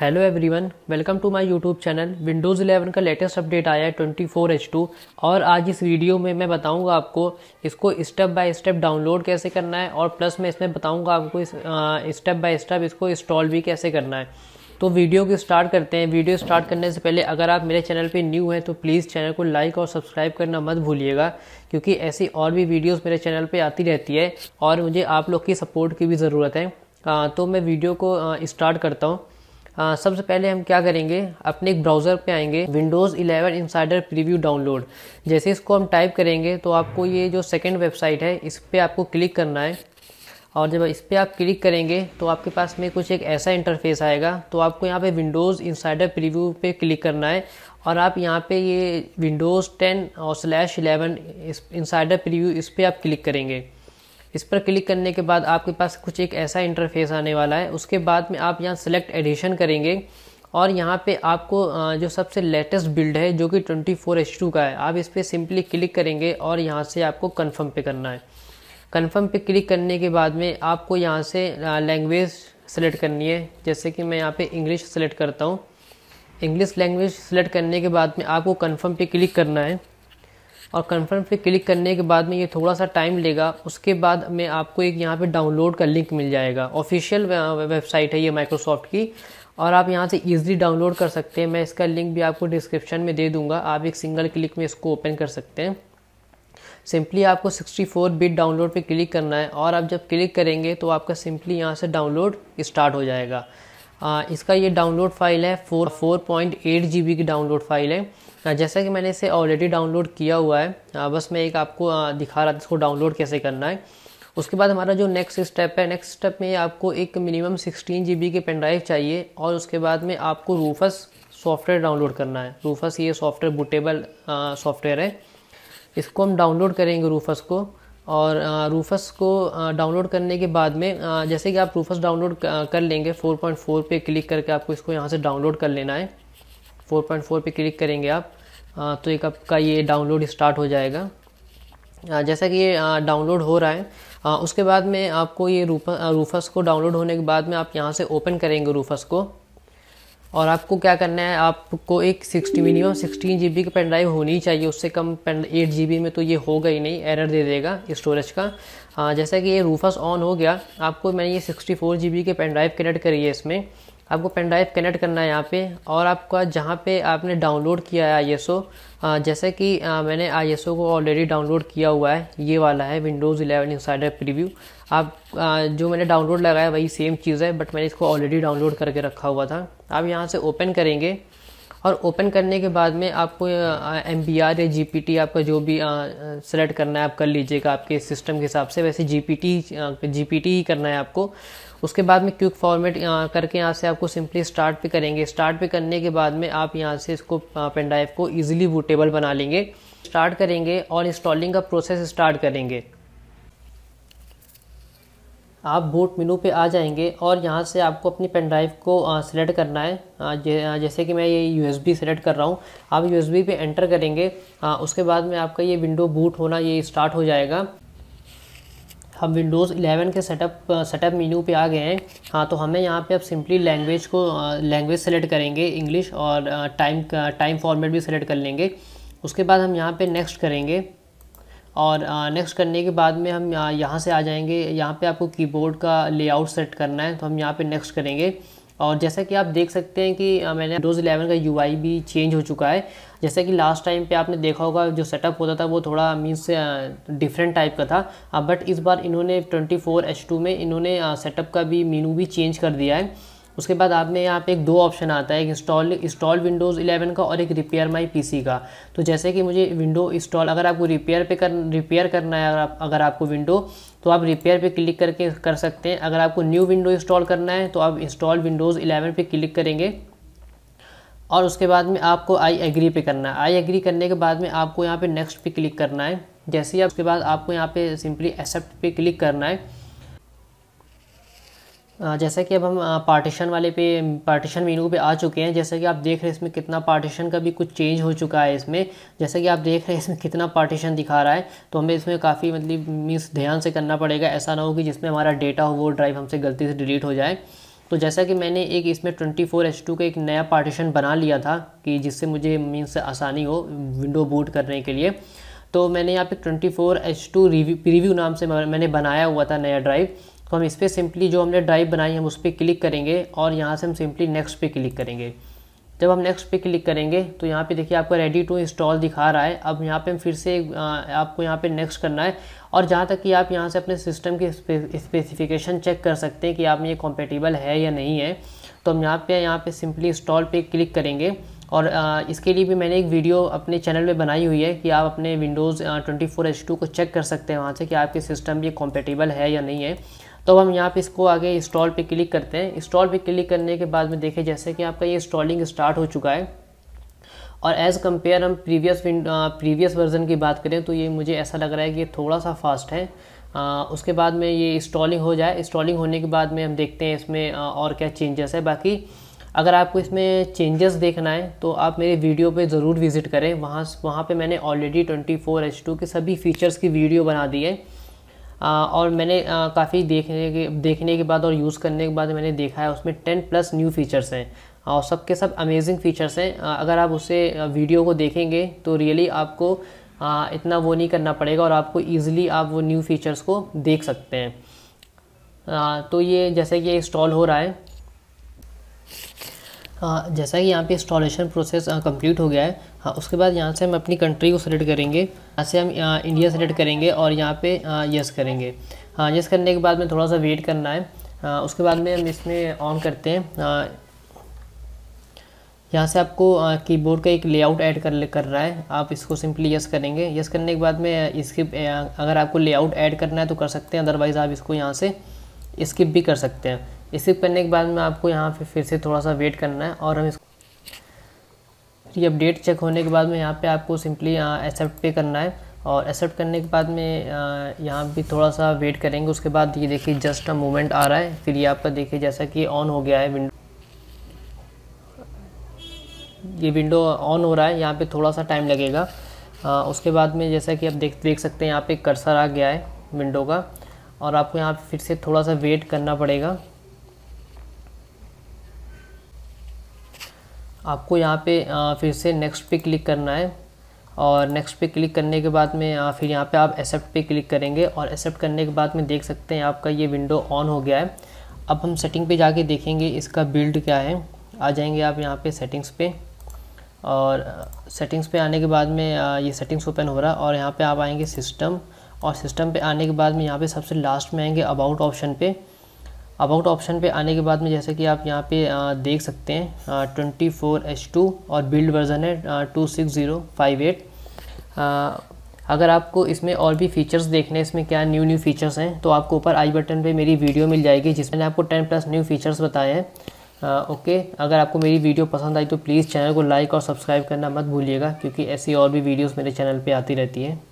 hello everyone welcome to my YouTube channel Windows 11 का latest update आया है 24H2 और आज इस वीडियो में मैं बताऊंगा आपको इसको स्टेप बाय स्टेप डाउनलोड कैसे करना है और प्लस मैं इसमें बताऊंगा आपको इस, स्टेप बाय स्टेप इसको इंस्टॉल भी कैसे करना है तो वीडियो को स्टार्ट करते हैं वीडियो स्टार्ट करने से पहले अगर आप मेरे चैनल पर न्यू हैं तो प्लीज़ चैनल को लाइक और सब्सक्राइब करना मत भूलिएगा क्योंकि ऐसी और भी वीडियोज़ मेरे चैनल पर आती रहती है और मुझे आप लोग की सपोर्ट की भी ज़रूरत है तो मैं वीडियो को स्टार्ट करता हूँ सबसे पहले हम क्या करेंगे अपने एक ब्राउज़र पे आएंगे विंडोज़ 11 इंसाइडर प्रीव्यू डाउनलोड जैसे इसको हम टाइप करेंगे तो आपको ये जो सेकंड वेबसाइट है इस पर आपको क्लिक करना है और जब इस पर आप क्लिक करेंगे तो आपके पास में कुछ एक ऐसा इंटरफेस आएगा तो आपको यहाँ पे विंडोज़ इंसाइडर प्रीव्यू पे क्लिक करना है और आप यहाँ पे ये विंडोज़ 10 और स्लैश 11 इंसाइडर प्रीव्यू इस पर आप क्लिक करेंगे इस पर क्लिक करने के बाद आपके पास कुछ एक ऐसा इंटरफेस आने वाला है उसके बाद में आप यहाँ सेलेक्ट एडिशन करेंगे और यहाँ पे आपको जो सबसे लेटेस्ट बिल्ड है जो कि 24H2 का है आप इस पर सिंपली क्लिक करेंगे और यहाँ से आपको कन्फर्म पे करना है कन्फर्म पे क्लिक करने के बाद में आपको यहाँ से लैंग्वेज सेलेक्ट करनी है जैसे कि मैं यहाँ पे इंग्लिश सेलेक्ट करता हूँ इंग्लिश लैंग्वेज सेलेक्ट करने के बाद में आपको कन्फर्म पे क्लिक करना है और कन्फर्म पे क्लिक करने के बाद में ये थोड़ा सा टाइम लेगा उसके बाद में आपको एक यहाँ पे डाउनलोड का लिंक मिल जाएगा ऑफिशियल वेबसाइट है ये माइक्रोसॉफ्ट की और आप यहाँ से इजीली डाउनलोड कर सकते हैं मैं इसका लिंक भी आपको डिस्क्रिप्शन में दे दूंगा आप एक सिंगल क्लिक में इसको ओपन कर सकते हैं सिंपली आपको 64 बिट डाउनलोड पे क्लिक करना है और आप जब क्लिक करेंगे तो आपका सिंपली यहाँ से डाउनलोड स्टार्ट हो जाएगा आ, इसका ये डाउनलोड फाइल है four four point eight G B की डाउनलोड फाइल है हाँ, जैसा कि मैंने इसे ऑलरेडी डाउनलोड किया हुआ है हाँ, बस मैं एक आपको हाँ, दिखा रहा था इसको डाउनलोड कैसे करना है उसके बाद हमारा जो नेक्स्ट स्टेप है नेक्स्ट स्टेप में आपको एक मिनिमम सिक्सटीन जी के पेन ड्राइव चाहिए और उसके बाद में आपको रूफस सॉफ्टवेयर डाउनलोड करना है रूफस ये सॉफ्टवेयर बुटेबल सॉफ्टवेयर है इसको हम डाउनलोड करेंगे रूफस को और रूफस को डाउनलोड करने के बाद में जैसे कि आप रूफस डाउनलोड कर लेंगे 4.4 पे क्लिक करके आपको इसको यहाँ से डाउनलोड कर लेना है 4.4 पे क्लिक करेंगे आप तो एक आपका ये डाउनलोड स्टार्ट हो जाएगा जैसा कि ये डाउनलोड हो रहा है उसके बाद में आपको ये रूफस को डाउनलोड होने के बाद में आप यहाँ से ओपन करेंगे रूफस को और आपको क्या करना है आपको एक sixty minimum sixteen G B की पेन ड्राइव होनी चाहिए उससे कम पेन एट जी बी में तो ये होगा ही नहीं एरर दे देगा स्टोरेज का जैसा कि ये रूफस ऑन हो गया आपको मैंने ये सिक्सटी फोर जी बी के पेन ड्राइव कनेक्ट करी है इसमें आपको पेन ड्राइव कनेक्ट करना है यहाँ पे और आपका जहाँ पे आपने डाउनलोड किया है आई जैसे कि मैंने आई को ऑलरेडी डाउनलोड किया हुआ है ये वाला है विंडोज़ 11 इंसाइडर प्रीव्यू आप आ, जो मैंने डाउनलोड लगाया वही सेम चीज़ है बट मैंने इसको ऑलरेडी डाउनलोड करके रखा हुआ था आप यहाँ से ओपन करेंगे और ओपन करने के बाद में आपको एम बी आर या जी पी टी आपका जो भी सेलेक्ट करना है आप कर लीजिएगा आपके सिस्टम के हिसाब से वैसे G P T G P T ही करना है आपको उसके बाद में क्विक फॉर्मेट करके यहाँ से आपको सिंपली स्टार्ट पे करेंगे स्टार्ट पे करने के बाद में आप यहाँ से इसको पेन ड्राइव को ईजिली बूटेबल बना लेंगे स्टार्ट करेंगे और इंस्टॉलिंग का प्रोसेस स्टार्ट करेंगे आप बूट मेनू पे आ जाएंगे और यहाँ से आपको अपनी पेन ड्राइव को सिलेक्ट करना है जैसे कि मैं ये यूएसबी सिलेक्ट कर रहा हूँ आप यूएसबी पे एंटर करेंगे उसके बाद में आपका ये विंडो बूट होना ये स्टार्ट हो जाएगा हम विंडोज़ 11 के सेटअप सेटअप मेन्यू पे आ गए हैं हाँ तो हमें यहाँ पे अब सिंपली लैंग्वेज को लैंग्वेज सेलेक्ट करेंगे इंग्लिश और टाइम टाइम फॉर्मेट भी सिलेक्ट कर लेंगे उसके बाद हम यहाँ पे नेक्स्ट करेंगे और नेक्स्ट करने के बाद में हम यहाँ से आ जाएंगे यहाँ पे आपको कीबोर्ड का लेआउट सेट करना है तो हम यहाँ पे नेक्स्ट करेंगे और जैसा कि आप देख सकते हैं कि मैंने डोज इलेवन का यू भी चेंज हो चुका है जैसा कि लास्ट टाइम पे आपने देखा होगा जो सेटअप होता था वो थोड़ा मीन्स डिफरेंट टाइप का था बट इस बार इन्होंने ट्वेंटी फोर एच टू में इन्होंने सेटअप का भी मीनू भी चेंज कर दिया है उसके बाद आप में यहाँ पे एक दो ऑप्शन आता है एक इंस्टॉल इंस्टॉल विंडोज़ 11 का और एक रिपेयर माई पीसी का तो जैसे कि मुझे विंडो इंस्टॉल अगर आपको रिपेयर पे कर रिपेयर करना है अगर आप अगर आपको विंडो तो आप रिपेयर पे क्लिक करके कर सकते हैं अगर आपको न्यू विंडो इंस्टॉल करना है तो आप इंस्टॉल विंडोज़ इलेवन पर क्लिक करेंगे और उसके बाद में आपको आई एग्री पे करना है आई एग्री करने के बाद में आपको यहाँ पे नेक्स्ट पे क्लिक करना है जैसे ही आपके बाद आपको यहाँ पे सिंपली एक्सेप्ट पे क्लिक करना है जैसा कि अब हम पार्टीशन वाले पे पार्टीशन मीनू पे आ चुके हैं जैसा कि आप देख रहे हैं इसमें कितना पार्टीशन का भी कुछ चेंज हो चुका है इसमें जैसा कि आप देख रहे हैं इसमें कितना पार्टीशन दिखा रहा है तो हमें इसमें काफ़ी मतलब मीन्स ध्यान से करना पड़ेगा ऐसा ना हो कि जिसमें हमारा डेटा हो वो ड्राइव हमसे गलती से डिलीट हो जाए तो जैसा कि मैंने एक इसमें ट्वेंटी फोर एच टू का एक नया पार्टीशन बना लिया था कि जिससे मुझे मीन्स आसानी हो विंडो बूट करने के लिए तो मैंने यहाँ पे twenty four H two review नाम से मैंने बनाया हुआ था नया ड्राइव तो हम इस पर सिंपली जो हमने ड्राइव बनाई हम उस पर क्लिक करेंगे और यहाँ से हम सिंपली नेक्स्ट पे क्लिक करेंगे जब हम नेक्स्ट पे क्लिक करेंगे तो यहाँ पे देखिए आपका रेडी टू इंस्टॉल दिखा रहा है अब यहाँ पे हम फिर से आपको यहाँ पे नेक्स्ट करना है और जहाँ तक कि आप यहाँ से अपने सिस्टम के स्पेसिफिकेशन चेक कर सकते हैं कि आप में ये कॉम्पेटिबल है या नहीं है तो हम यहाँ पे यहाँ पे सिंपली इंस्टॉल पे क्लिक करेंगे और इसके लिए भी मैंने एक वीडियो अपने चैनल में बनाई हुई है कि आप अपने Windows twenty four H two को चेक कर सकते हैं वहाँ से कि आपके सिस्टम ये कॉम्पेटिबल है या नहीं है तो अब हम यहाँ पे इसको आगे इंस्टॉल पे क्लिक करते हैं इंस्टॉल पे क्लिक करने के बाद में देखें जैसे कि आपका ये इंस्टॉलिंग स्टार्ट हो चुका है और एज़ कंपेयर हम प्रीवियस प्रीवियस वर्जन की बात करें तो ये मुझे ऐसा लग रहा है कि ये थोड़ा सा फास्ट है आ, उसके बाद में ये इंस्टॉलिंग हो जाए इंस्टॉलिंग होने के बाद में हम देखते हैं इसमें और क्या चेंजेस है बाकी अगर आपको इसमें चेंजेस देखना है तो आप मेरे वीडियो पे ज़रूर विज़िट करें वहाँ वहाँ पे मैंने ऑलरेडी 24 एच के सभी फ़ीचर्स की वीडियो बना दी है और मैंने काफ़ी देखने के देखने के बाद और यूज़ करने के बाद मैंने देखा है उसमें टेन प्लस न्यू फीचर्स हैं और सब के सब अमेजिंग फीचर्स हैं अगर आप उसे वीडियो को देखेंगे तो रियली आपको इतना वो नहीं करना पड़ेगा और आपको ईज़िली आप वो न्यू फीचर्स को देख सकते हैं तो ये जैसे कि इंस्टॉल हो रहा है हाँ, जैसा कि यहाँ पे इंस्टॉलेशन प्रोसेस कंप्लीट हो गया है हाँ उसके बाद यहाँ से हम अपनी कंट्री को सेलेक्ट करेंगे यहाँ से हम आ, इंडिया सेलेक्ट करेंगे और यहाँ पे यस हाँ, करेंगे हाँ यस करने के बाद में थोड़ा सा वेट करना है आ, हाँ, उसके बाद में हम इसमें ऑन करते हैं यहाँ से आपको कीबोर्ड का एक लेआउट ऐड कर कर रहा है आप इसको सिंपली यस करेंगे यस करने के बाद में इसके अगर आपको लेआउट ऐड करना है तो कर सकते हैं अदरवाइज़ आप इसको यहाँ से स्किप भी कर सकते हैं इसे करने के बाद में आपको यहाँ पे फिर से थोड़ा सा वेट करना है और हम इसको ये अपडेट चेक होने के बाद में यहाँ पे आपको सिंपली एक्सेप्ट पे करना है और एक्सेप्ट करने के बाद में यहाँ भी थोड़ा सा वेट करेंगे उसके बाद ये देखिए जस्ट अ मोमेंट आ रहा है फिर ये आपका देखिए जैसा कि ऑन हो गया है विंडो ये विंडो ऑन हो रहा है यहाँ पर थोड़ा सा टाइम लगेगा आ, उसके बाद में जैसा कि आप देख देख सकते हैं यहाँ पे कर्सर आ गया है विंडो का और आपको यहाँ पे फिर से थोड़ा सा वेट करना पड़ेगा आपको यहाँ पे फिर से नेक्स्ट पे क्लिक करना है और नेक्स्ट पे क्लिक करने के बाद में फिर यहाँ पे आप एक्सेप्ट पे क्लिक करेंगे और एक्सेप्ट करने के बाद में देख सकते हैं आपका ये विंडो ऑन हो गया है अब हम सेटिंग पे जाके देखेंगे इसका बिल्ड क्या है आ जाएंगे आप यहाँ पे सेटिंग्स पे और सेटिंग्स पे आने के बाद में ये सेटिंग्स ओपन हो रहा है और यहाँ पर आप आएँगे सिस्टम और सिस्टम पर आने के बाद में यहाँ पर सबसे लास्ट में आएँगे अबाउट ऑप्शन पर अबाउट ऑप्शन पे आने के बाद में जैसे कि आप यहाँ पे देख सकते हैं ट्वेंटी फोर एच टू और बिल्ड वर्जन है two six zero five eight अगर आपको इसमें और भी फीचर्स देखने इसमें क्या न्यू न्यू फीचर्स हैं तो आपको ऊपर आई बटन पे मेरी वीडियो मिल जाएगी जिसमें आपको टेन प्लस न्यू फीचर्स बताए हैं ओके अगर आपको मेरी वीडियो पसंद आई तो प्लीज़ चैनल को लाइक और सब्सक्राइब करना मत भूलिएगा क्योंकि ऐसी और भी वीडियोज़ मेरे चैनल पर आती रहती है